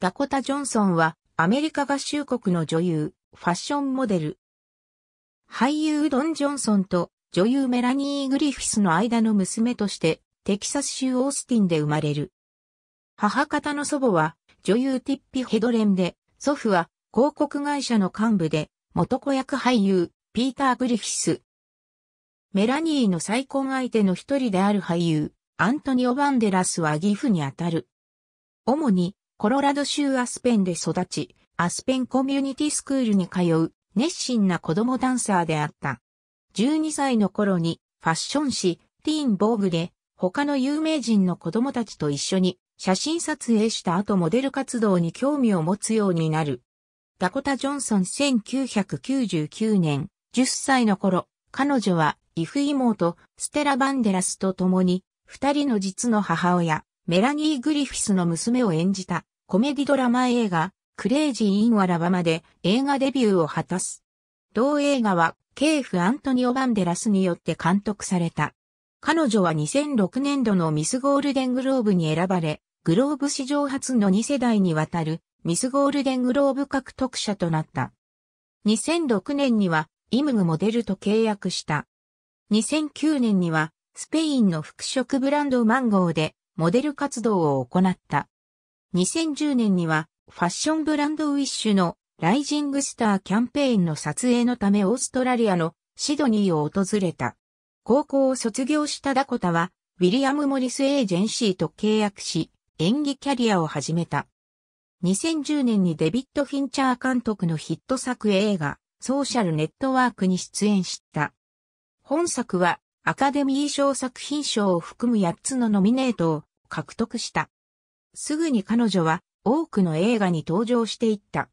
ダコタ・ジョンソンはアメリカ合衆国の女優、ファッションモデル。俳優ドン・ジョンソンと女優メラニー・グリフィスの間の娘としてテキサス州オースティンで生まれる。母方の祖母は女優ティッピ・ヘドレンで、祖父は広告会社の幹部で元子役俳優ピーター・グリフィス。メラニーの再婚相手の一人である俳優アントニオ・バンデラスは義父にあたる。主にコロラド州アスペンで育ち、アスペンコミュニティスクールに通う熱心な子供ダンサーであった。12歳の頃にファッション誌ティーン・ボーグで他の有名人の子供たちと一緒に写真撮影した後モデル活動に興味を持つようになる。ダコタ・ジョンソン1999年10歳の頃、彼女はイフ妹ステラ・バンデラスと共に二人の実の母親メラニー・グリフィスの娘を演じたコメディドラマ映画、クレイジー・イン・アラバマで映画デビューを果たす。同映画は、ケーフ・アントニオ・バンデラスによって監督された。彼女は2006年度のミスゴールデングローブに選ばれ、グローブ史上初の2世代にわたるミスゴールデングローブ獲得者となった。2006年にはイムグモデルと契約した。2009年にはスペインの服飾ブランドマンゴーでモデル活動を行った。2010年には、ファッションブランドウィッシュのライジングスターキャンペーンの撮影のためオーストラリアのシドニーを訪れた。高校を卒業したダコタは、ウィリアム・モリス・エージェンシーと契約し、演技キャリアを始めた。2010年にデビッド・フィンチャー監督のヒット作映画、ソーシャルネットワークに出演した。本作はアカデミー賞作品賞を含む8つのノミネートを獲得した。すぐに彼女は多くの映画に登場していった。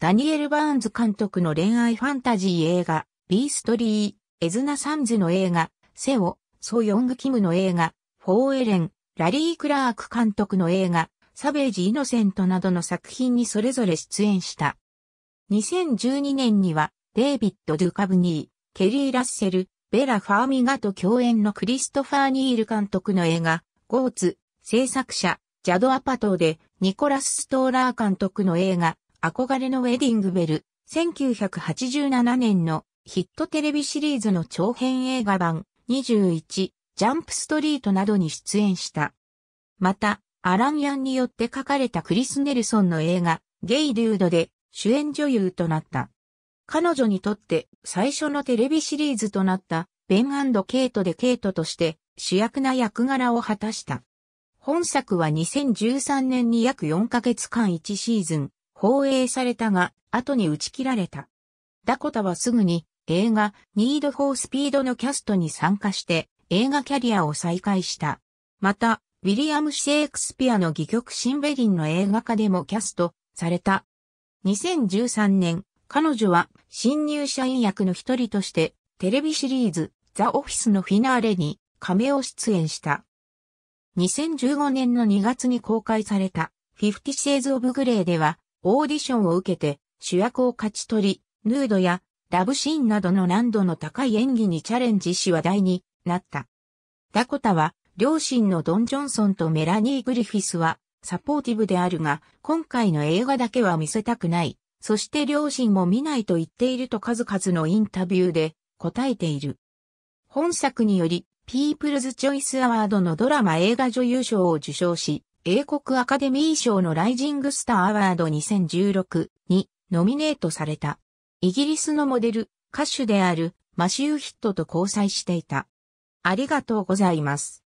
ダニエル・バーンズ監督の恋愛ファンタジー映画、ビーストリー、エズナ・サンズの映画、セオ、ソヨング・キムの映画、フォーエレン、ラリー・クラーク監督の映画、サベージ・イノセントなどの作品にそれぞれ出演した。2012年には、デイビッド・ドゥ・カブニー、ケリー・ラッセル、ベラ・ファーミガと共演のクリストファー・ニール監督の映画、ゴーツ、制作者、ジャド・アパトーで、ニコラス・ストーラー監督の映画、憧れのウェディングベル、1987年のヒットテレビシリーズの長編映画版21、ジャンプストリートなどに出演した。また、アラン・ヤンによって書かれたクリス・ネルソンの映画、ゲイ・デュードで主演女優となった。彼女にとって最初のテレビシリーズとなった、ベンケイトでケイトとして主役な役柄を果たした。本作は2013年に約4ヶ月間1シーズン放映されたが、後に打ち切られた。ダコタはすぐに映画 Need for Speed のキャストに参加して映画キャリアを再開した。また、ウィリアム・シェイクスピアの戯曲シンベリンの映画化でもキャストされた。2013年、彼女は新入社員役の一人としてテレビシリーズザ・オフィスのフィナーレに亀を出演した。2015年の2月に公開された、50 Shades of Grey では、オーディションを受けて、主役を勝ち取り、ヌードや、ラブシーンなどの難度の高い演技にチャレンジし話題になった。ダコタは、両親のドン・ジョンソンとメラニー・グリフィスは、サポーティブであるが、今回の映画だけは見せたくない。そして両親も見ないと言っていると数々のインタビューで答えている。本作により、ピープルズ・チョイス・アワードのドラマ映画女優賞を受賞し、英国アカデミー賞のライジング・スター・アワード2016にノミネートされた。イギリスのモデル、歌手であるマシュー・ヒットと交際していた。ありがとうございます。